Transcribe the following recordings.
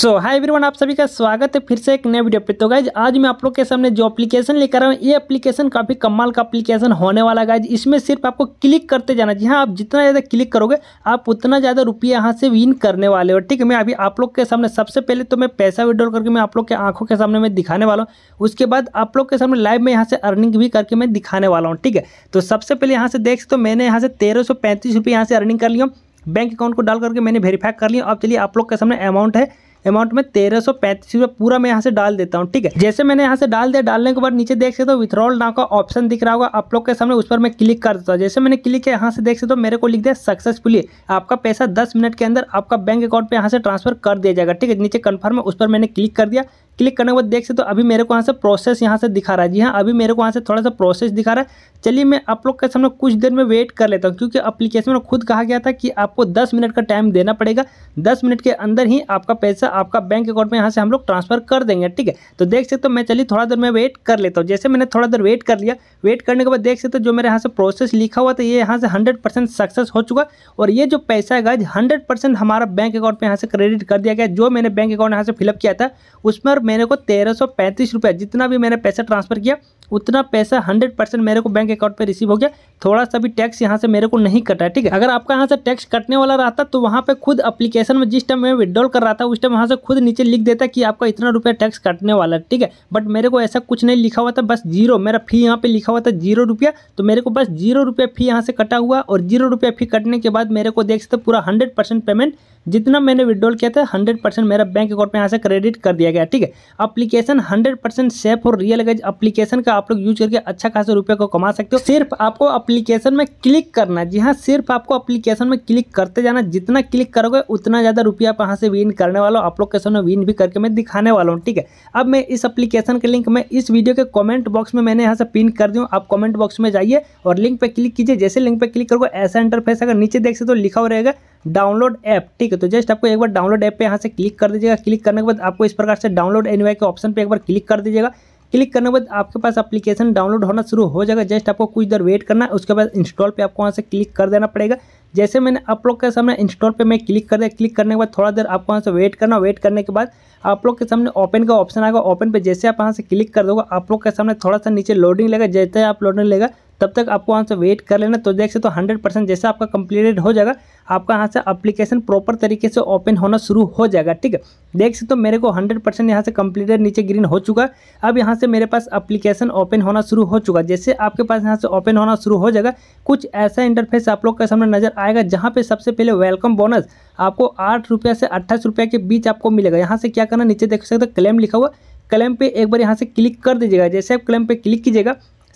सो hi everyone आप सभी का स्वागत है फिर से एक नए वीडियो पे तो गाइज आज मैं आप लोग के सामने जो एप्लीकेशन लेकर आया हूँ ये एप्लीकेशन काफ़ी कमाल का एप्लीकेशन होने वाला गाइज इसमें सिर्फ आपको क्लिक करते जाना जी हाँ आप जितना ज़्यादा क्लिक करोगे आप उतना ज़्यादा रुपया यहाँ से विन करने वाले हो ठीक है मैं अभी आप लोग के सामने सबसे पहले तो मैं पैसा विड्रॉल करके मैं आप लोग के आंखों के सामने मैं दिखाने वाला हूँ उसके बाद आप लोग के सामने लाइव में यहाँ से अर्निंग भी करके मैं दिखाने वाला हूँ ठीक है तो सबसे पहले यहाँ से देख सकते मैंने यहाँ से तेरह सौ पैंतीस रुपये यहाँ से अर्निंग कर लिया बैंक अकाउंट को डाल करके मैंने वेरीफाई कर लिया अब चलिए आप लोग के सामने अमाउंट है अमाउंट में तेरह सौ पैंतीस रुपये पूरा मैं यहाँ से डाल देता हूँ ठीक है जैसे मैंने यहाँ से डाल दिया डालने के बाद नीचे देख सकते हो विथड्रॉल नाउ का ऑप्शन दिख रहा होगा आप लोग के सामने उस पर मैं क्लिक कर देता हूँ जैसे मैंने क्लिक किया यहाँ से देख सकते हो मेरे को लिख दिया सक्सेसफुली आपका पैसा दस मिनट के अंदर आपका बैंक अकाउंट पर यहाँ से ट्रांसफर कर दिया जाएगा ठीक है नीचे कन्फर्म है उस पर मैंने क्लिक कर दिया क्लिक करने के बाद देख सकते हो तो अभी मेरे को यहाँ से प्रोसेस यहाँ से दिखा रहा है जी हाँ अभी मेरे को यहाँ से थोड़ा सा प्रोसेस दिखा रहा है चलिए मैं आप लोग के सामने कुछ देर में वेट कर लेता हूँ क्योंकि अप्लीकेशन में खुद कहा गया था कि आपको दस मिनट का टाइम देना पड़ेगा दस मिनट के अंदर ही आपका पैसा आपका बैंक अकाउंट में यहाँ से हम लोग ट्रांसफर कर देंगे ठीक है तो देख सकते हो मैं चलिए थोड़ा देर में वेट कर लेता हूँ जैसे मैंने थोड़ा देर वेट कर लिया वेट करने के बाद देख सकते हो जो मेरे यहाँ से प्रोसेस लिखा हुआ था ये यहाँ से हंड्रेड सक्सेस हो चुका और ये जो पैसा है गाइज हंड्रेड हमारा बैंक अकाउंट में यहाँ से क्रेडिट कर दिया गया जो मैंने बैंक अकाउंट यहाँ से फिलअप किया था उसमें मेरे को तेरह सौ पैंतीस रुपया जितना भी मैंने पैसा ट्रांसफर किया उतना पैसा हंड्रेड परसेंट मेरे को बैंक अकाउंट पर रिसीव हो गया थोड़ा सा भी टैक्स यहाँ से मेरे को नहीं कटा ठीक है अगर आपका यहाँ से टैक्स कटने वाला रहता तो वहाँ पे खुद अप्लीकेशन में जिस टाइम मैं विड्रॉल कर रहा था उस टाइम वहाँ से खुद नीचे लिख देता कि आपका इतना रुपया टैक्स कटने वाला ठीक है बट मेरे को ऐसा कुछ नहीं लिखा हुआ था बस जीरो मेरा फी यहाँ पे लिखा हुआ था जीरो रुपया तो मेरे को बस जीरो रुपया फी यहाँ से कटा हुआ और जीरो रुपया फी कटने के बाद मेरे को देख सकते पूरा हंड्रेड परसेंट पेमेंट जितना मैंने विड्रॉल किया था हंड्रेड परसेंट मेरा बैंक अकाउंट में यहाँ से क्रेडिट कर दिया गया ठीक है अप्लीकेशन हंड्रेड परसेंट सेफ और रियल गज अप्लीकेशन का आप लोग यूज करके अच्छा खासा रुपया को कमा सकते हो सिर्फ आपको अप्लीकेशन में क्लिक करना जी हाँ सिर्फ आपको अप्लीकेशन में क्लिक करते जाना जितना क्लिक करोगे उतना ज़्यादा रुपया आप से विन करने वाला हूँ अप्लीकेशन में विन भी करके मैं दिखाने वाला हूँ ठीक है अब मैं इस अप्लीकेशन का लिंक मैं इस वीडियो के कॉमेंट बॉक्स में मैंने यहाँ से पिन कर दूँ आप कॉमेंट बॉक्स में जाइए और लिंक पर क्लिक कीजिए जैसे लिंक पर क्लिक करोगे ऐसा इंटरफेस अगर नीचे देख सकते हो लिखा हो रहेगा डाउनलोड ऐप ठीक है तो जस्ट आपको एक बार डाउनलोड ऐप पे यहाँ से क्लिक कर दीजिएगा क्लिक करने के बाद आपको इस प्रकार से डाउनलोड एनवाई के ऑप्शन पे एक बार क्लिक कर दीजिएगा क्लिक करने के बाद आपके पास एप्लीकेशन डाउनलोड होना शुरू हो जाएगा जस्ट आपको कुछ देर वेट करना है उसके बाद इंस्टॉल पे आपको वहाँ से क्लिक कर देना पड़ेगा जैसे मैंने आप लोग के सामने इंस्टॉल पे मैं क्लिक कर दिया क्लिक करने के बाद थोड़ा देर आपको वहाँ से वेट करना वेट करने के बाद आप लोग के सामने ओपन का ऑप्शन आएगा ओपन पर जैसे आप वहाँ से क्लिक कर दोगे आप लोग के सामने थोड़ा सा नीचे लोडिंग लेगा जैसे आप लोडिंग लेगा तब तक आपको वहाँ से वेट कर लेना तो देख सकते हो हंड्रेड परसेंट जैसे आपका कंप्लीटेड हो जाएगा आपका यहाँ से अप्लीकेशन प्रॉपर तरीके से ओपन होना शुरू हो जाएगा ठीक है देख सकते हो मेरे को हंड्रेड परसेंट यहाँ से कंप्लीटेड नीचे ग्रीन हो चुका अब यहाँ से मेरे पास अप्लीकेशन ओपन होना शुरू हो चुका जैसे आपके पास यहाँ से ओपन होना शुरू हो जाएगा कुछ ऐसा इंटरफेस आप लोग के सामने नजर आएगा जहाँ पे सबसे पहले वेलकम बोनस आपको आठ से अट्ठाईस के बीच आपको मिलेगा यहाँ से क्या करना नीचे देख सकते हो क्लेम लिखा हुआ क्लेम पे एक बार यहाँ से क्लिक कर दीजिएगा जैसे आप क्लेम पे क्लिक कीजिएगा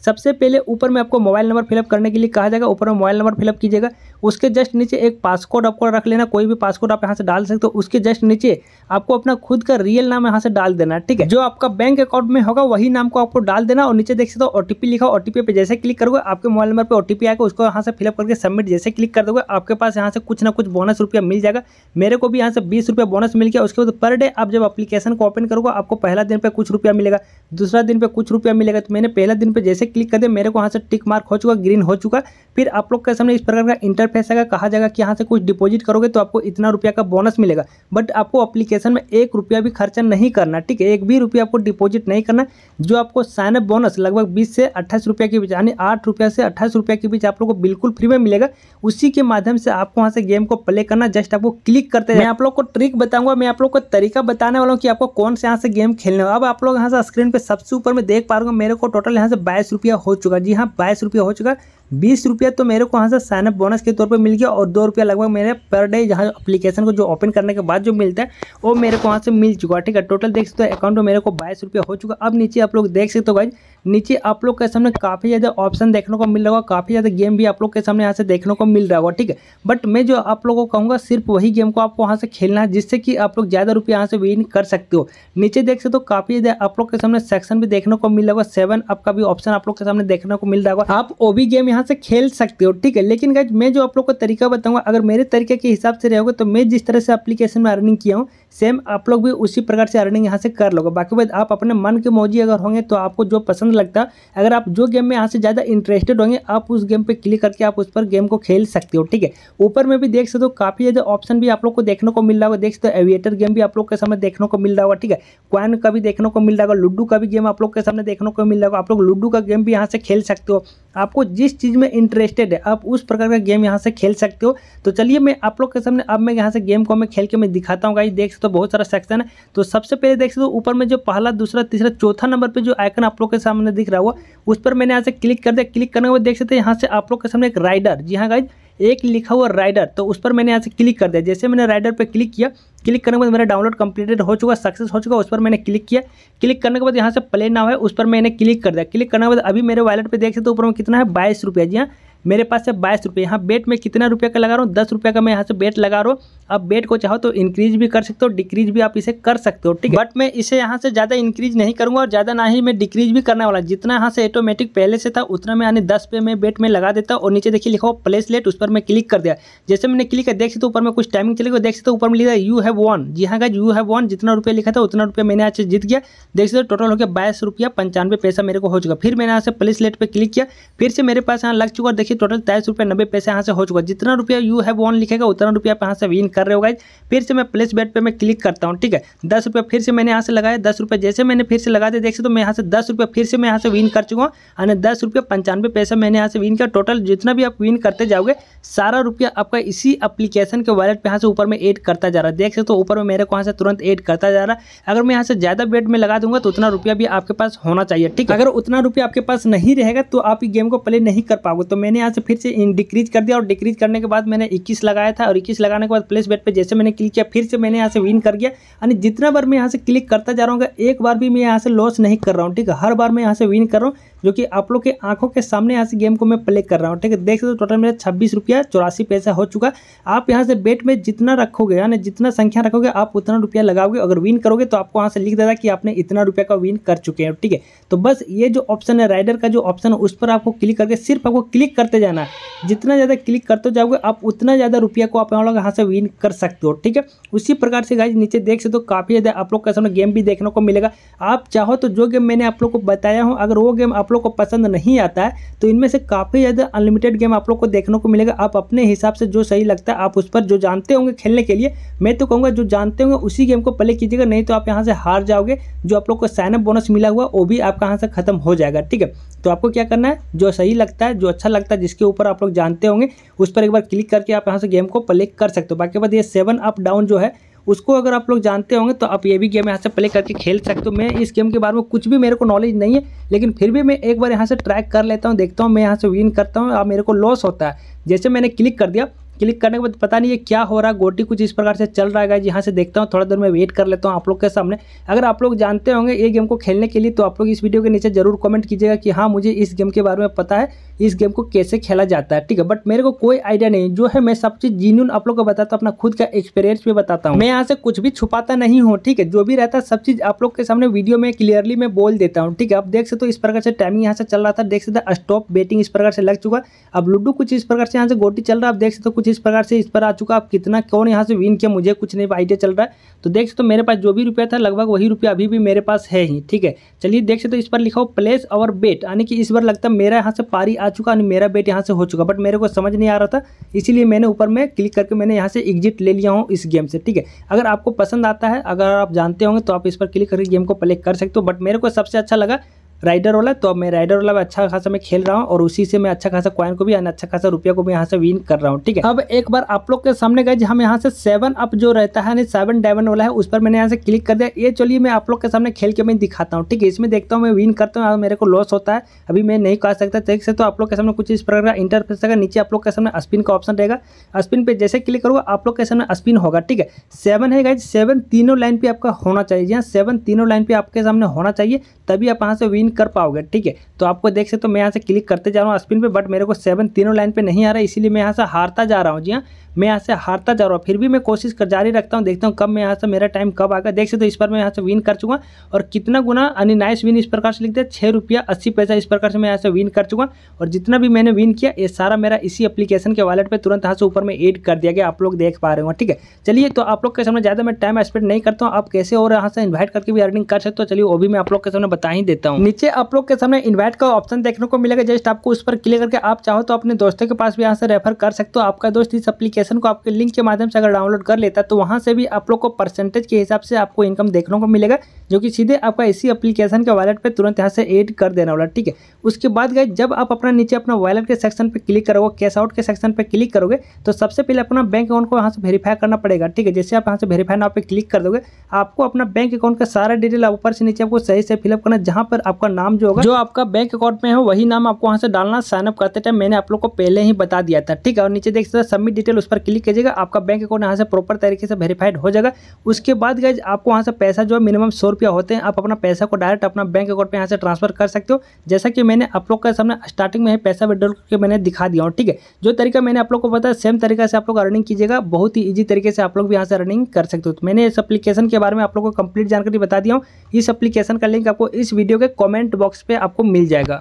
सबसे पहले ऊपर में आपको मोबाइल नंबर फिलअप करने के लिए कहा जाएगा ऊपर में मोबाइल नंबर फिलअप कीजिएगा उसके जस्ट नीचे एक पासकोड आपको रख लेना कोई भी पासकोड आप यहाँ से डाल सकते हो उसके जस्ट नीचे आपको अपना खुद का रियल नाम यहाँ से डाल देना ठीक है जो आपका बैंक अकाउंट में होगा वही नाम को आपको डाल देना और नीचे देख सकते हो ओटीपी लिखा ओटीपी पे जैसे क्लिक करोगे आपके मोबाइल नंबर पर ओटीपी आएगा उसको यहाँ से फिलअप करके सबमिट जैसे क्लिक कर दोगे आपके पास यहाँ से कुछ ना कुछ बोनस रुपया मिल जाएगा मेरे को भी यहाँ से बीस रुपया बोनस मिल गया उसके बाद पर डे आप जब अपलीकेशन को ओपन करोगे आपको पहला दिन पर कुछ रुपया मिलेगा दूसरा दिन पर कुछ रुपया मिलेगा तो मैंने पहला दिन पर जैसे क्लिक कर दे मेरे को यहाँ से टिक मार्क हो चुका ग्रीन हो चुका फिर आप लोग के सामने इस प्रकार का इंटरफेस आएगा कहा जाएगा कि यहाँ से कुछ डिपॉजिट करोगे तो आपको इतना रुपया का बोनस मिलेगा बट आपको अप्लीकेशन में एक रुपया भी खर्चा नहीं करना ठीक है एक भी रुपया आपको डिपॉजिट नहीं करना जो आपको साइनअप बोनस लगभग बीस से अट्ठाईस रुपये के बीच यानी आठ रुपया से अट्ठाईस रुपया के बीच आप लोग को बिल्कुल फ्री में मिलेगा उसी के माध्यम से आपको वहाँ से गेम को प्ले करना जस्ट आपको क्लिक करते हैं आप लोग को ट्रिक बताऊंगा मैं आप लोग को तरीका बताने वाला हूँ कि आपको कौन से यहाँ से गेम खेलने अब आप लोग यहाँ से स्क्रीन पर सबसे ऊपर में देख पा रहा हूँ मेरे को टोटल यहाँ से बाईस रुपया हो चुका जी हाँ बाईस रुपया हो चुका बीस रुपया तो मेरे को वहाँ से साइनअप बोनस के तौर पर मिल गया और दो रुपया लगभग मेरे पर डे जहाँ अपलीकेशन को जो ओपन करने के बाद जो मिलता है वो मेरे को वहाँ से मिल चुका है ठीक है टोटल देख सकते हो अकाउंट में मेरे को बाईस रुपया हो चुका अब नीचे आप लोग देख सकते हो भाई नीचे आप लोग के सामने काफ़ी ज़्यादा ऑप्शन देखने को मिल रहा होगा काफ़ी ज़्यादा गेम भी आप लोग के सामने यहाँ से देखने को मिल रहा होगा ठीक है बट मैं जो आप लोगों को कहूँगा सिर्फ वही गेम को आपको वहाँ से खेलना है जिससे कि आप लोग ज़्यादा रुपया यहाँ से विन कर सकते हो नीचे देख सकते हो काफ़ी ज़्यादा आप लोग के सामने सेक्शन भी देखने को मिल रहा होगा सेवन अप का भी ऑप्शन आप लोग के सामने देखने को मिल रहा होगा आप वो भी गेम यहाँ यहाँ से खेल सकते हो ठीक है लेकिन गाइज मैं जो आप लोग को तरीका बताऊँगा अगर मेरे तरीके के हिसाब से रहोगे तो मैं जिस तरह से अप्लीकेशन में अर्निंग किया हूँ सेम आप लोग भी उसी प्रकार से अर्निंग यहाँ से कर लोगे बाकी बात आप अपने मन के मौजी अगर होंगे तो आपको जो पसंद लगता है अगर आप जो गेम में यहाँ से ज़्यादा इंटरेस्टेड होंगे आप उस गेम पर क्लिक करके आप उस पर गेम को खेल सकते हो ठीक है ऊपर में भी देख सकते हो काफ़ी ज़्यादा ऑप्शन भी आप लोग को देखने को मिल रहा होगा देख सकते हो एविएटर गेम भी आप लोग के सामने देखने को मिल रहा होगा ठीक है क्वान का भी देखने को मिल रहा होगा लूडो का भी गेम आप लोग के सामने देखने को मिल रहा होगा आप लोग लूडो का गेम भी यहाँ से खेल सकते हो आपको जिस चीज़ में इंटरेस्टेड है आप उस प्रकार का गेम यहाँ से खेल सकते हो तो चलिए मैं आप लोग के सामने अब मैं यहाँ से गेम को मैं खेल के मैं दिखाता हूँ गाई देख सकते हो तो बहुत सारा सेक्शन है तो सबसे पहले देख सकते हो ऊपर में जो पहला दूसरा तीसरा चौथा नंबर पर जो आइकन आप लोग के सामने दिख रहा हुआ उस पर मैंने यहाँ से क्लिक कर दिया क्लिक करने के बाद देख सकते हैं यहाँ से आप लोग के सामने एक राइडर जी हाँ गाइज एक लिखा हुआ राइडर तो उस पर मैंने यहाँ से क्लिक कर दिया जैसे मैंने राइडर पर क्लिक किया क्लिक करने के बाद मेरा डाउनलोड कंप्लीटेड हो चुका सक्सेस हो चुका उस पर मैंने क्लिक किया क्लिक करने के बाद यहाँ से प्ले नाव है उस पर मैंने क्लिक कर दिया क्लिक करने के बाद अभी मेरे वॉलेट पे देख सकते हो ऊपर में कितना है बाईस रुपया जी हाँ मेरे पास है बाईस रुपये यहाँ बेट में कितना रुपये का लगा रहा हूँ दस रुपये का मैं यहाँ से बेट लगा रहा हूँ अब बेट को चाहो तो इंक्रीज भी कर सकते हो डिक्रीज भी आप इसे कर सकते हो ठीक है बट मैं इसे यहाँ से ज़्यादा इंक्रीज नहीं करूँगा और ज़्यादा ना ही मैं डिक्रीज भी करने वाला जितना यहाँ से ऑटोमेटिक पहले से था उतना मैं यानी दस पे मैं बेट में लगा देता और नीचे देखिए लिखा हो प्लेसलेट उस पर मैं क्लिक कर दिया जैसे मैंने क्लिक किया देख सकते ऊपर में कुछ टाइमिंग चले गई देख सकते ऊपर में लिखा यू हैव वन जी हाँ गाइज यू हैव वन जितना रुपया लिखा था उतना रुपया मैंने यहाँ से जीत गया देख सकते टोटल हो गया बाईस रुपया पंचानवे पैसा मेरे को हो चुका फिर मैंने यहाँ से प्लेसलेट पर क्लिक किया फिर से मेरे पास यहाँ लग चुका देखिए टोटल तेईस रुपये नब्बे पैसे यहाँ से हो चुका जितना रुपया यू हैव वन लिखेगा उतना रुपया आप यहाँ से विन कर रहे हो गाइज फिर से मैं प्लेस बैट पर मैं क्लिक करता हूँ ठीक है दस रुपये फिर से मैंने यहाँ से लगाया दस रुपये जैसे मैंने फिर से लगा दिया देख सकते तो मैं यहाँ से दस रुपये फिर से मैं यहाँ से विन कर चुका हूँ यानी दस रुपये पंचानवे पैसे मैंने यहाँ से विन किया टोटल जितना भी आप विन करते जाओगे सारा रुपया आपका इसी अप्लीकेशन के वॉलेट पर यहाँ से ऊपर में एड करता जा रहा है देख सकते हो ऊपर में मेरे को यहाँ से तुरंत एड करता जा रहा है अगर मैं यहाँ से ज़्यादा बेट में लगा दूंगा तो उतना रुपया भी आपके पास होना चाहिए ठीक है अगर उतना रुपया आपके पास नहीं रहेगा तो आप गेम को प्ले नहीं कर पाओगे तो मैंने मैंने यहाँ से फिर से डिक्रीज कर दिया और डिक्रीज करने के बाद मैंने इक्कीस लगाया था और इक्कीस लगाने के बाद प्लेस बेट पर जैसे मैंने क्लिक किया फिर से मैंने यहाँ से विन कर गया यानी जितना बार मैं यहाँ से क्लिक करता जा रहा हूँ एक बार भी मैं यहाँ से लॉस नहीं कर रहा हूँ ठीक है हर बार मैं यहाँ से विन कर रहा हूँ जो कि आप लोग के आंखों के सामने यहाँ से गेम को मैं प्ले कर रहा हूँ ठीक है देख सकते हो टोटल मेरा छब्बीस रुपया चौरासी पैसा हो चुका आप यहाँ से बेट में जितना रखोगे यानी जितना संख्या रखोगे आप उतना रुपया लगाओगे अगर विन करोगे तो आपको वहाँ से लिख देगा कि आपने इतना रुपया का विन कर चुके हैं ठीक है तो बस ये जो ऑप्शन है राइडर का जो ऑप्शन है उस पर आपको क्लिक करके सिर्फ आपको क्लिक करते जाना है जितना ज़्यादा क्लिक करते जाओगे आप उतना ज़्यादा रुपया को आप लोग यहाँ से विन कर सकते हो ठीक है उसी प्रकार से गाइज नीचे देख सकते हो काफ़ी ज़्यादा आप लोग का सामने गेम भी देखने को मिलेगा आप चाहो तो जो गेम मैंने आप लोग को बताया हूँ अगर वो गेम आप आप लोग को पसंद नहीं आता है तो इनमें से काफ़ी ज़्यादा अनलिमिटेड गेम आप लोग को देखने को मिलेगा आप अपने हिसाब से जो सही लगता है आप उस पर जो जानते होंगे खेलने के लिए मैं तो कहूँगा जो जानते होंगे उसी गेम को प्ले कीजिएगा नहीं तो आप यहाँ से हार जाओगे जो आप लोग को साइनअप बोनस मिला हुआ वो भी आपका यहाँ से खत्म हो जाएगा ठीक है तो आपको क्या करना है जो सही लगता है जो अच्छा लगता है जिसके ऊपर आप लोग जानते होंगे उस पर एक बार क्लिक करके आप यहाँ से गेम को प्ले कर सकते हो बाकी बाद ये सेवन अप डाउन जो है उसको अगर आप लोग जानते होंगे तो आप ये भी गेम यहाँ से प्ले करके खेल सकते हो मैं इस गेम के बारे में कुछ भी मेरे को नॉलेज नहीं है लेकिन फिर भी मैं एक बार यहाँ से ट्रैक कर लेता हूँ देखता हूँ मैं यहाँ से विन करता हूँ और मेरे को लॉस होता है जैसे मैंने क्लिक कर दिया क्लिक करने के बाद पता नहीं ये क्या हो रहा है गोटी कुछ इस प्रकार से चल रहा है यहाँ से देखता हूँ थोड़ा देर में वेट कर लेता हूँ आप लोग के सामने अगर आप लोग जानते होंगे ये गेम को खेलने के लिए तो आप लोग इस वीडियो के नीचे जरूर कमेंट कीजिएगा कि हाँ मुझे इस गेम के बारे में पता है इस गेम को कैसे खेला जाता है ठीक है बट मेरे को कोई आइडिया नहीं जो है मैं सब चीज़ जीन्यून आप लोग को बताता हूँ अपना खुद का एक्सपीरियंस भी बताता हूँ मैं यहाँ से कुछ भी छुपाता नहीं हूँ ठीक है जो भी रहता है सब चीज़ आप लोग के सामने वीडियो में क्लियरली मैं बोल देता हूँ ठीक है आप देख सकते हो इस प्रकार से टाइमिंग यहाँ से चल रहा था देख सकते स्टॉप बेटिंग इस प्रकार से लग चुका अब लूडो कुछ इस प्रकार से यहाँ से गोटी चल रहा है आप देख सकते हो कुछ कुछ इस प्रकार से इस पर आ चुका आप कितना कौन यहाँ से विन किया मुझे कुछ नहीं आइडिया चल रहा है तो देख सकते हो मेरे पास जो भी रुपया था लगभग वही रुपया अभी भी मेरे पास है ही ठीक है चलिए देख सकते हो इस पर लिखा हो प्लेस और बेट यानी कि इस बार लगता है मेरा यहाँ से पारी आ चुका यानी मेरा बेट यहाँ से हो चुका बट मेरे को समझ नहीं आ रहा था इसीलिए मैंने ऊपर में क्लिक करके मैंने यहाँ से एग्जिट ले लिया हूँ इस गेम से ठीक है अगर आपको पसंद आता है अगर आप जानते होंगे तो आप इस पर क्लिक करके गेम को प्ले कर सकते हो बट मेरे को सबसे अच्छा लगा राइडर वाला तो मैं राइडर वाला अच्छा खासा मैं खेल रहा हूँ और उसी से मैं अच्छा खासा क्वाइन को भी अच्छा खासा रुपया को भी यहाँ से विन कर रहा हूँ ठीक है अब एक बार आप लोग के सामने गए हम यहाँ से सेवन अप जो रहता है सेवन डायमंड वाला है उस पर मैंने यहाँ से क्लिक कर दिया ये चलिए मैं आप लोग के सामने खेल के मैं दिखाता हूँ ठीक है इसमें देखता हूँ मैं विन करता हूँ मेरे को लॉस होता है अभी मैं नहीं कर सकता देख से तो आप लोग के सामने कुछ इस प्रकार का इंटरफेस रहेगा नीचे आप लोग के सामने स्पिन का ऑप्शन रहेगा स्पिन पे जैसे क्लिक करूँगा आप लोग के सामने स्पिन होगा ठीक है सेवन है गाइज सेवन तीनों लाइन पे आपका होना चाहिए यहाँ सेवन तीनों लाइन पर आपके सामने होना चाहिए तभी आप यहाँ से विन स्पिन कर पाओगे ठीक है तो आपको देख सकते हो मैं यहाँ से क्लिक करते जा रहा हूँ स्पिन पर बट मेरे को सेवन तीनों लाइन पर नहीं आ रहा है इसीलिए मैं यहाँ से हारता जा रहा हूँ जी हाँ मैं यहाँ से हारता जा रहा हूँ फिर भी मैं कोशिश कर जारी रखता हूँ देखता हूँ कब मैं यहाँ से मेरा टाइम कब आएगा देख सकते हो इस पर मैं यहाँ से विन कर चुका और कितना गुना यानी नाइस विन इस प्रकार से लिखते हैं छः रुपया अस्सी पैसा इस प्रकार से मैं यहाँ से विन कर चुका और जितना भी मैंने विन किया ये सारा मेरा इसी एप्लीकेशन के वालेट पर तुरंत यहाँ से ऊपर में एड कर दिया गया आप लोग देख पा रहे हो ठीक है चलिए तो आप लोग के सामने ज़्यादा मैं टाइम स्पेंड नहीं करता हूँ आप कैसे और यहाँ से इन्वाइट करके भी अर्निंग कर सकते हो चलिए वो भी मैं आप लोग के सामने बता ही देता हूँ नीचे आप लोग के सामने इन्वाइट का ऑप्शन देखने को मिलेगा जस्ट आपको उस पर क्लिक करके आप चाहो तो अपने दोस्तों के पास भी यहाँ से रेफर कर सकते हो आपका दोस्त इस अपलीकेशन एप्लीकेशन को आपके लिंक के माध्यम से अगर डाउनलोड कर लेता तो वहाँ से भी आप लोग को परसेंटेज के हिसाब से आपको इनकम देखने को मिलेगा जो कि सीधे आपका इसी एप्लीकेशन के वॉलेट पर तुरंत यहाँ से एड कर देना वाला ठीक है उसके बाद गए जब आप अपना नीचे अपना वॉलेट के सेक्शन पर क्लिक करोगे कैश आउट के सेक्शन पर क्लिक करोगे तो सबसे पहले अपना बैंक अकाउंट को यहाँ से वेरीफाई करना पड़ेगा ठीक है जैसे आप यहाँ से वेरीफाई ना पे क्लिक कर दोगे आपको अपना बैंक अकाउंट का सारा डिटेल ऊपर से नीचे आपको सही से फिलअप करना जहाँ पर आपका नाम जो होगा जो आपका बैंक अकाउंट में हो वही नाम आपको वहाँ से डालना साइनअप करते टाइम मैंने आप लोग को पहले ही बता दिया था ठीक है और नीचे देख सकते सबमिट डिटेल उस पर पर क्लिक कीजिएगा आपका बैंक अकाउंट यहाँ से प्रॉपर तरीके से वेरीफाइड हो जाएगा उसके बाद गए आपको वहाँ से पैसा जो है मिनिमम सौ रुपया होते हैं आप अपना पैसा को डायरेक्ट अपना बैंक अकाउंट पर यहाँ से ट्रांसफर कर सकते हो जैसा कि मैंने आप लोग का सामने स्टार्टिंग में पैसा विड्रॉल करके मैंने दिखा दिया हूँ ठीक है जो तरीका मैंने आप लोग को बताया सेम तरीका से आप लोग अर्निंग कीजिएगा बहुत ही ईजी तरीके से आप लोग भी यहाँ से अर्निंग कर सकते हो तो मैंने इस अपलीकेशन के बारे में आप लोग को कंप्लीट जानकारी बता दिया हूँ इस अपलीकेशन का लिंक आपको इस वीडियो के कॉमेंट बॉक्स पर आपको मिल जाएगा